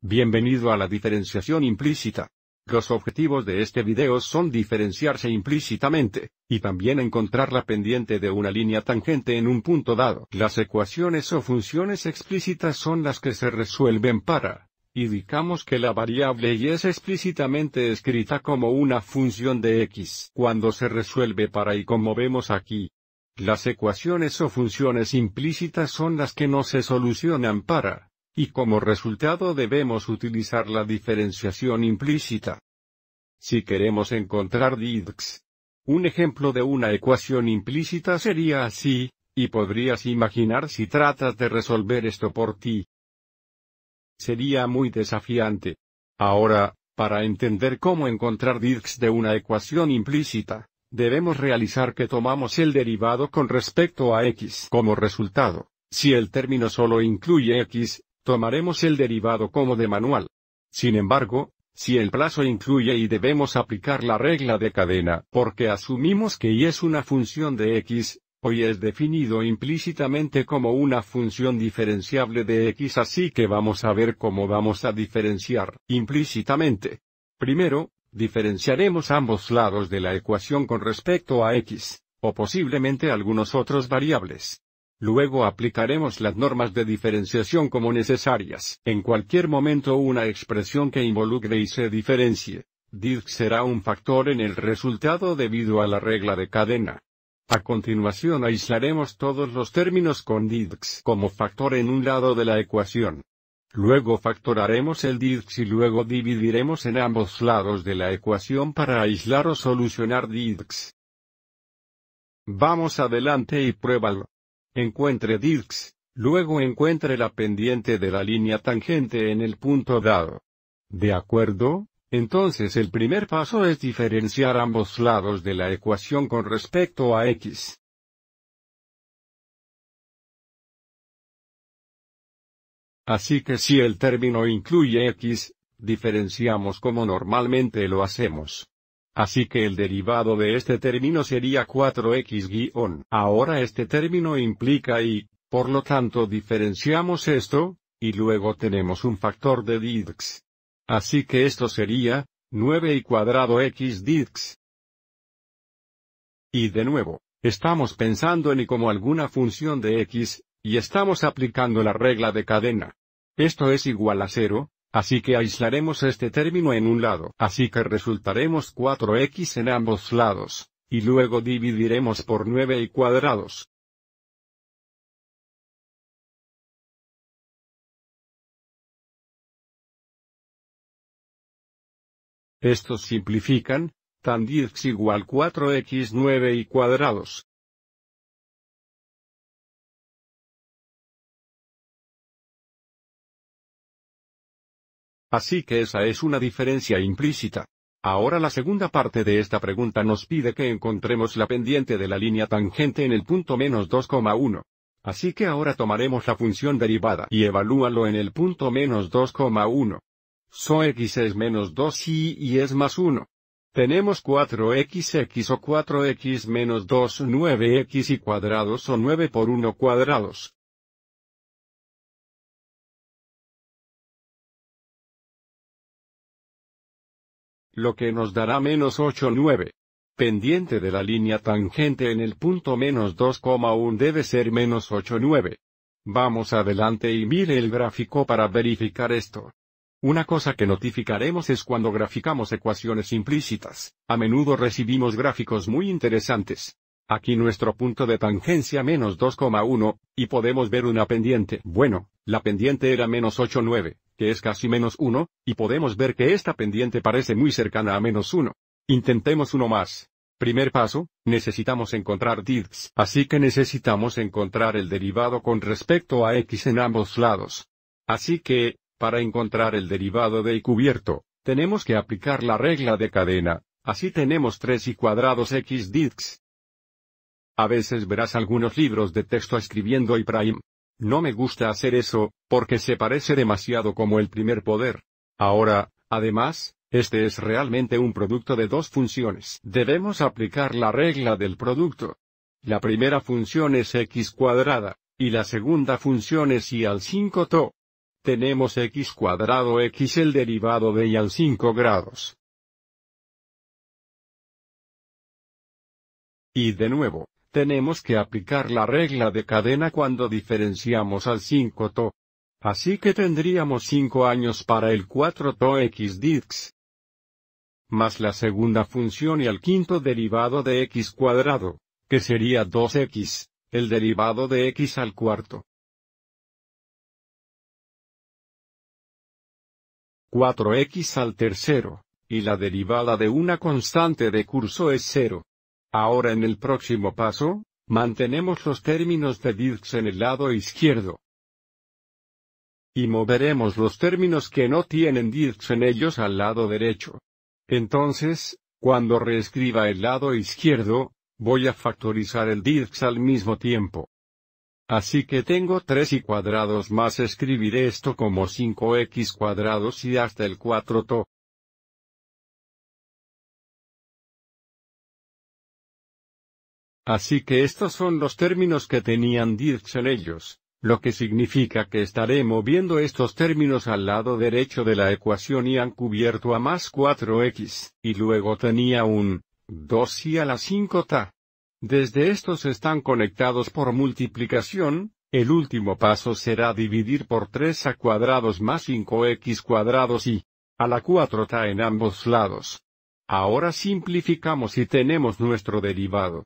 Bienvenido a la diferenciación implícita. Los objetivos de este video son diferenciarse implícitamente, y también encontrar la pendiente de una línea tangente en un punto dado. Las ecuaciones o funciones explícitas son las que se resuelven para, indicamos que la variable y es explícitamente escrita como una función de x. Cuando se resuelve para y como vemos aquí, las ecuaciones o funciones implícitas son las que no se solucionan para, y como resultado debemos utilizar la diferenciación implícita. Si queremos encontrar DIDX, un ejemplo de una ecuación implícita sería así, y podrías imaginar si tratas de resolver esto por ti. Sería muy desafiante. Ahora, para entender cómo encontrar DIDX de una ecuación implícita, debemos realizar que tomamos el derivado con respecto a x como resultado. Si el término solo incluye x, tomaremos el derivado como de manual. Sin embargo, si el plazo incluye y debemos aplicar la regla de cadena porque asumimos que y es una función de x, hoy es definido implícitamente como una función diferenciable de x así que vamos a ver cómo vamos a diferenciar implícitamente. Primero, diferenciaremos ambos lados de la ecuación con respecto a x, o posiblemente algunos otros variables. Luego aplicaremos las normas de diferenciación como necesarias. En cualquier momento una expresión que involucre y se diferencie, dx será un factor en el resultado debido a la regla de cadena. A continuación aislaremos todos los términos con didx como factor en un lado de la ecuación. Luego factoraremos el didx y luego dividiremos en ambos lados de la ecuación para aislar o solucionar didx. Vamos adelante y pruébalo encuentre Dirks, luego encuentre la pendiente de la línea tangente en el punto dado. ¿De acuerdo? Entonces el primer paso es diferenciar ambos lados de la ecuación con respecto a x. Así que si el término incluye x, diferenciamos como normalmente lo hacemos. Así que el derivado de este término sería 4x-. Ahora este término implica y, por lo tanto diferenciamos esto, y luego tenemos un factor de dx. Así que esto sería, 9 y cuadrado x dx. Y de nuevo, estamos pensando en y como alguna función de x, y estamos aplicando la regla de cadena. Esto es igual a 0, Así que aislaremos este término en un lado. Así que resultaremos 4x en ambos lados, y luego dividiremos por 9 y cuadrados. Estos simplifican, tan dx igual 4x9 y cuadrados. Así que esa es una diferencia implícita. Ahora la segunda parte de esta pregunta nos pide que encontremos la pendiente de la línea tangente en el punto menos 2,1. Así que ahora tomaremos la función derivada y evalúalo en el punto menos 2,1. So x es menos 2y y es más 1. Tenemos 4xx o 4x menos 2 9x y cuadrados o 9 por 1 cuadrados. lo que nos dará menos 8,9. Pendiente de la línea tangente en el punto menos 2,1 debe ser menos 8,9. Vamos adelante y mire el gráfico para verificar esto. Una cosa que notificaremos es cuando graficamos ecuaciones implícitas, a menudo recibimos gráficos muy interesantes. Aquí nuestro punto de tangencia menos 2,1, y podemos ver una pendiente. Bueno, la pendiente era menos 8,9, que es casi menos 1, y podemos ver que esta pendiente parece muy cercana a menos 1. Intentemos uno más. Primer paso, necesitamos encontrar DIDX, así que necesitamos encontrar el derivado con respecto a x en ambos lados. Así que, para encontrar el derivado de y cubierto, tenemos que aplicar la regla de cadena, así tenemos 3 y cuadrados x dx. A veces verás algunos libros de texto escribiendo y prime, no me gusta hacer eso, porque se parece demasiado como el primer poder. Ahora, además, este es realmente un producto de dos funciones. Debemos aplicar la regla del producto. La primera función es x cuadrada, y la segunda función es y al 5 to. Tenemos x cuadrado x el derivado de y al 5 grados. Y de nuevo, tenemos que aplicar la regla de cadena cuando diferenciamos al 5To. Así que tendríamos 5 años para el 4To x dx. Más la segunda función y al quinto derivado de x cuadrado, que sería 2x, el derivado de x al cuarto. 4x al tercero, y la derivada de una constante de curso es 0. Ahora en el próximo paso, mantenemos los términos de Dirks en el lado izquierdo. Y moveremos los términos que no tienen Dirks en ellos al lado derecho. Entonces, cuando reescriba el lado izquierdo, voy a factorizar el Dirks al mismo tiempo. Así que tengo 3 y cuadrados más escribiré esto como 5x cuadrados y hasta el 4 to. Así que estos son los términos que tenían en ellos, lo que significa que estaré moviendo estos términos al lado derecho de la ecuación y han cubierto a más 4x, y luego tenía un 2y a la 5t. Desde estos están conectados por multiplicación, el último paso será dividir por 3 a cuadrados más 5x cuadrados y a la 4t en ambos lados. Ahora simplificamos y tenemos nuestro derivado.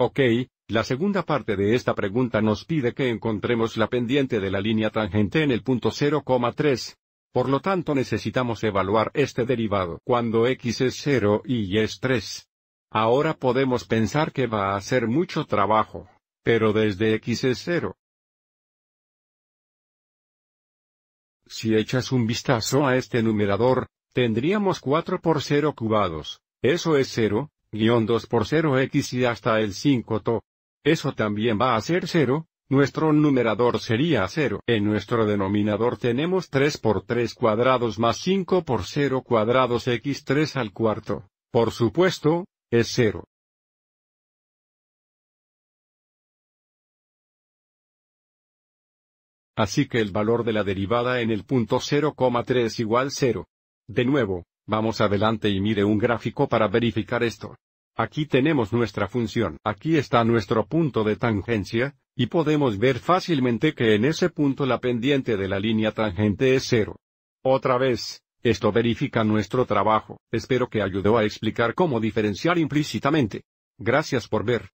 Ok, la segunda parte de esta pregunta nos pide que encontremos la pendiente de la línea tangente en el punto 0,3. Por lo tanto necesitamos evaluar este derivado cuando x es 0 y y es 3. Ahora podemos pensar que va a ser mucho trabajo, pero desde x es 0. Si echas un vistazo a este numerador, tendríamos 4 por 0 cubados, eso es 0, guión 2 por 0x y hasta el 5 to. Eso también va a ser 0, nuestro numerador sería 0. En nuestro denominador tenemos 3 por 3 cuadrados más 5 por 0 cuadrados x 3 al cuarto. Por supuesto, es 0. Así que el valor de la derivada en el punto 0,3 igual 0. De nuevo, Vamos adelante y mire un gráfico para verificar esto. Aquí tenemos nuestra función. Aquí está nuestro punto de tangencia, y podemos ver fácilmente que en ese punto la pendiente de la línea tangente es cero. Otra vez, esto verifica nuestro trabajo. Espero que ayudó a explicar cómo diferenciar implícitamente. Gracias por ver.